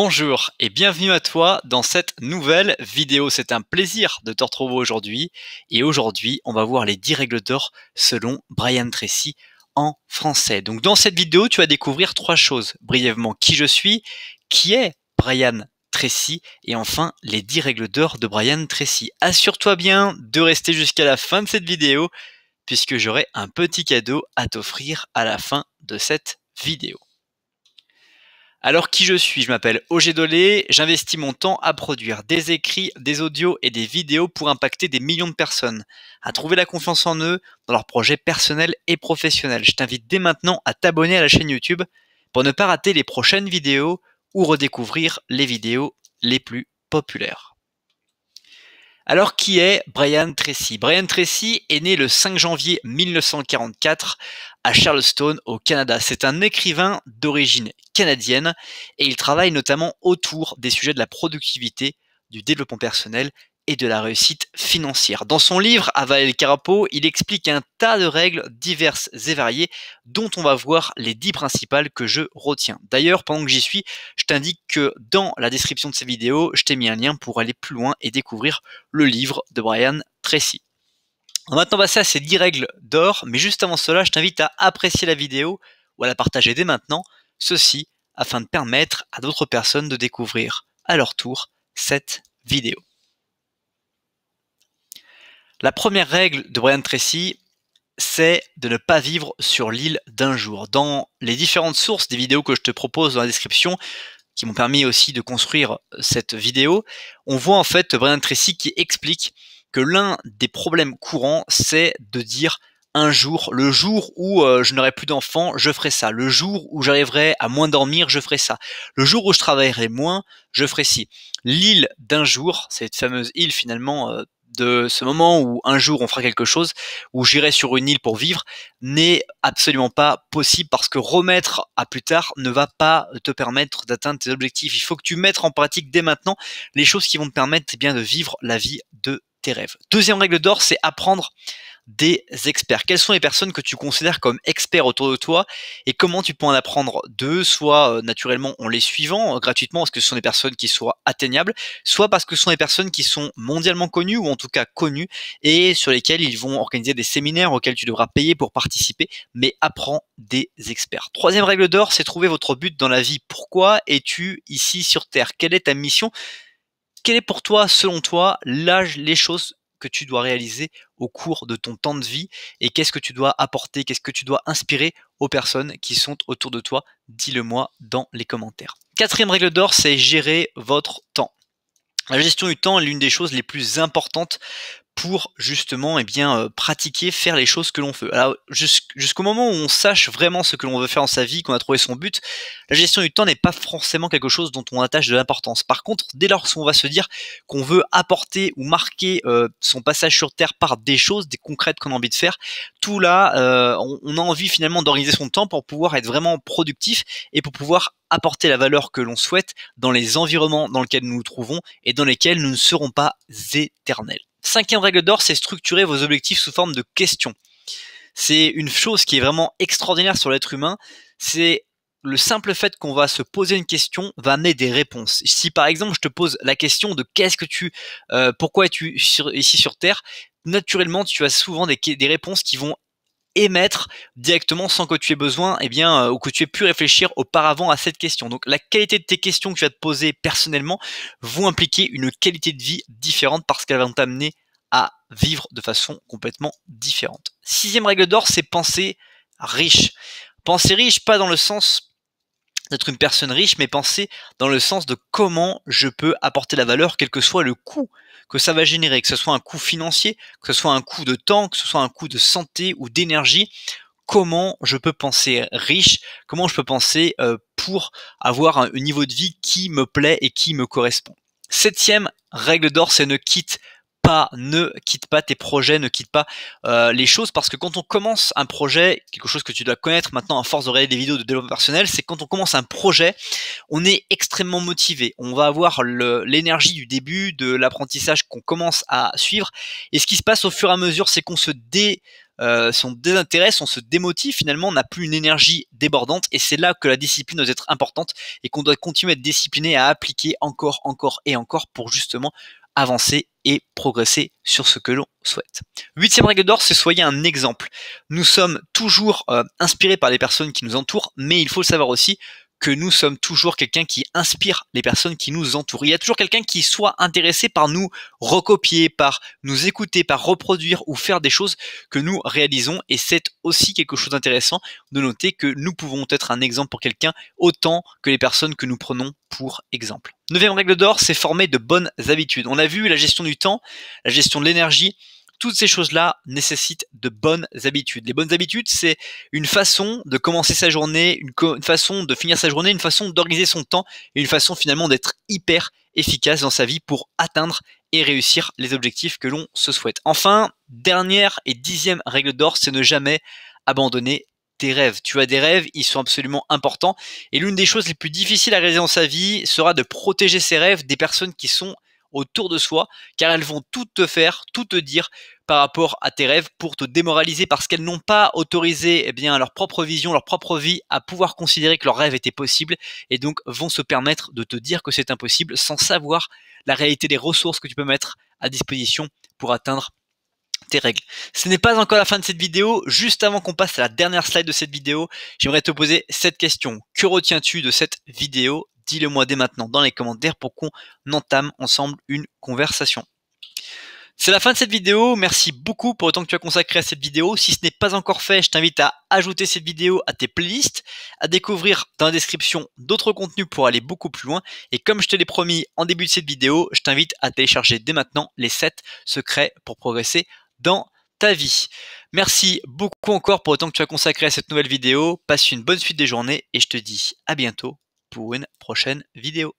Bonjour et bienvenue à toi dans cette nouvelle vidéo. C'est un plaisir de te retrouver aujourd'hui. Et aujourd'hui, on va voir les 10 règles d'or selon Brian Tracy en français. Donc dans cette vidéo, tu vas découvrir trois choses. Brièvement, qui je suis, qui est Brian Tracy et enfin les 10 règles d'or de Brian Tracy. Assure-toi bien de rester jusqu'à la fin de cette vidéo puisque j'aurai un petit cadeau à t'offrir à la fin de cette vidéo. Alors qui je suis Je m'appelle Ogé Dolé, j'investis mon temps à produire des écrits, des audios et des vidéos pour impacter des millions de personnes, à trouver la confiance en eux, dans leurs projets personnels et professionnels. Je t'invite dès maintenant à t'abonner à la chaîne YouTube pour ne pas rater les prochaines vidéos ou redécouvrir les vidéos les plus populaires. Alors qui est Brian Tracy Brian Tracy est né le 5 janvier 1944 à Charleston au Canada. C'est un écrivain d'origine canadienne et il travaille notamment autour des sujets de la productivité, du développement personnel et de la réussite financière. Dans son livre Avaler le il explique un tas de règles diverses et variées dont on va voir les 10 principales que je retiens. D'ailleurs, pendant que j'y suis, je t'indique que dans la description de cette vidéo, je t'ai mis un lien pour aller plus loin et découvrir le livre de Brian Tracy. On va maintenant passer à ces 10 règles d'or, mais juste avant cela, je t'invite à apprécier la vidéo ou à la partager dès maintenant, ceci afin de permettre à d'autres personnes de découvrir à leur tour cette vidéo. La première règle de Brian Tracy, c'est de ne pas vivre sur l'île d'un jour. Dans les différentes sources des vidéos que je te propose dans la description, qui m'ont permis aussi de construire cette vidéo, on voit en fait Brian Tracy qui explique que l'un des problèmes courants, c'est de dire un jour, le jour où euh, je n'aurai plus d'enfants, je ferai ça. Le jour où j'arriverai à moins dormir, je ferai ça. Le jour où je travaillerai moins, je ferai ci. L'île d'un jour, cette fameuse île finalement euh, de ce moment où un jour on fera quelque chose, où j'irai sur une île pour vivre, n'est absolument pas possible parce que remettre à plus tard ne va pas te permettre d'atteindre tes objectifs. Il faut que tu mettes en pratique dès maintenant les choses qui vont te permettre eh bien de vivre la vie de tes rêves. Deuxième règle d'or, c'est apprendre des experts. Quelles sont les personnes que tu considères comme experts autour de toi et comment tu peux en apprendre d'eux, soit euh, naturellement en les suivant euh, gratuitement parce que ce sont des personnes qui sont atteignables, soit parce que ce sont des personnes qui sont mondialement connues ou en tout cas connues et sur lesquelles ils vont organiser des séminaires auxquels tu devras payer pour participer, mais apprends des experts. Troisième règle d'or, c'est trouver votre but dans la vie. Pourquoi es-tu ici sur Terre Quelle est ta mission quelle est pour toi, selon toi, l'âge, les choses que tu dois réaliser au cours de ton temps de vie et qu'est-ce que tu dois apporter, qu'est-ce que tu dois inspirer aux personnes qui sont autour de toi Dis-le moi dans les commentaires. Quatrième règle d'or, c'est gérer votre temps. La gestion du temps est l'une des choses les plus importantes pour justement et eh bien euh, pratiquer, faire les choses que l'on veut. Alors jusqu'au moment où on sache vraiment ce que l'on veut faire dans sa vie, qu'on a trouvé son but, la gestion du temps n'est pas forcément quelque chose dont on attache de l'importance. Par contre, dès lors qu'on va se dire qu'on veut apporter ou marquer euh, son passage sur Terre par des choses, des concrètes qu'on a envie de faire, tout là, euh, on, a envie finalement d'organiser son temps pour pouvoir être vraiment productif et pour pouvoir apporter la valeur que l'on souhaite dans les environnements dans lesquels nous nous trouvons et dans lesquels nous ne serons pas éternels. Cinquième règle d'or, c'est structurer vos objectifs sous forme de questions. C'est une chose qui est vraiment extraordinaire sur l'être humain, c'est le simple fait qu'on va se poser une question va amener des réponses. Si par exemple je te pose la question de qu'est-ce que tu, euh, pourquoi es-tu ici sur Terre, naturellement tu as souvent des, des réponses qui vont émettre directement sans que tu aies besoin, eh bien, euh, ou que tu aies pu réfléchir auparavant à cette question. Donc, la qualité de tes questions que tu vas te poser personnellement vont impliquer une qualité de vie différente parce qu'elles vont t'amener à vivre de façon complètement différente. Sixième règle d'or, c'est penser riche. Penser riche, pas dans le sens d'être une personne riche, mais penser dans le sens de comment je peux apporter la valeur, quel que soit le coût que ça va générer, que ce soit un coût financier, que ce soit un coût de temps, que ce soit un coût de santé ou d'énergie, comment je peux penser riche, comment je peux penser euh, pour avoir un niveau de vie qui me plaît et qui me correspond. Septième règle d'or, c'est ne quitte pas, ne quitte pas tes projets, ne quitte pas euh, les choses, parce que quand on commence un projet, quelque chose que tu dois connaître maintenant à force de regarder des vidéos de développement personnel, c'est quand on commence un projet, on est extrêmement motivé. On va avoir l'énergie du début, de l'apprentissage qu'on commence à suivre. Et ce qui se passe au fur et à mesure, c'est qu'on euh, se désintéresse, on se démotive, finalement on n'a plus une énergie débordante et c'est là que la discipline doit être importante et qu'on doit continuer à être discipliné à appliquer encore, encore et encore pour justement avancer et progresser sur ce que l'on souhaite. Huitième règle d'or, c'est soyez un exemple. Nous sommes toujours euh, inspirés par les personnes qui nous entourent, mais il faut le savoir aussi que nous sommes toujours quelqu'un qui inspire les personnes qui nous entourent. Il y a toujours quelqu'un qui soit intéressé par nous recopier, par nous écouter, par reproduire ou faire des choses que nous réalisons. Et c'est aussi quelque chose d'intéressant de noter que nous pouvons être un exemple pour quelqu'un autant que les personnes que nous prenons pour exemple. Neuvième règle d'or, c'est former de bonnes habitudes. On a vu la gestion du temps, la gestion de l'énergie, toutes ces choses-là nécessitent de bonnes habitudes. Les bonnes habitudes, c'est une façon de commencer sa journée, une, façon de finir sa journée, une façon d'organiser son temps et une façon finalement d'être hyper efficace dans sa vie pour atteindre et réussir les objectifs que l'on se souhaite. Enfin, dernière et dixième règle d'or, c'est ne jamais abandonner tes rêves. Tu as des rêves, ils sont absolument importants. Et l'une des choses les plus difficiles à réaliser dans sa vie sera de protéger ses rêves des personnes qui sont autour de soi, car elles vont tout te faire, tout te dire par rapport à tes rêves pour te démoraliser parce qu'elles n'ont pas autorisé eh bien, leur propre vision, leur propre vie à pouvoir considérer que leur rêve était possible et donc vont se permettre de te dire que c'est impossible sans savoir la réalité des ressources que tu peux mettre à disposition pour atteindre tes règles. Ce n'est pas encore la fin de cette vidéo. Juste avant qu'on passe à la dernière slide de cette vidéo, j'aimerais te poser cette question. Que retiens-tu de cette vidéo Dis-le moi dès maintenant dans les commentaires pour qu'on entame ensemble une conversation. C'est la fin de cette vidéo, merci beaucoup pour le temps que tu as consacré à cette vidéo. Si ce n'est pas encore fait, je t'invite à ajouter cette vidéo à tes playlists, à découvrir dans la description d'autres contenus pour aller beaucoup plus loin. Et comme je te l'ai promis en début de cette vidéo, je t'invite à télécharger dès maintenant les 7 secrets pour progresser dans ta vie. Merci beaucoup encore pour le temps que tu as consacré à cette nouvelle vidéo. Passe une bonne suite des journées et je te dis à bientôt pour une prochaine vidéo.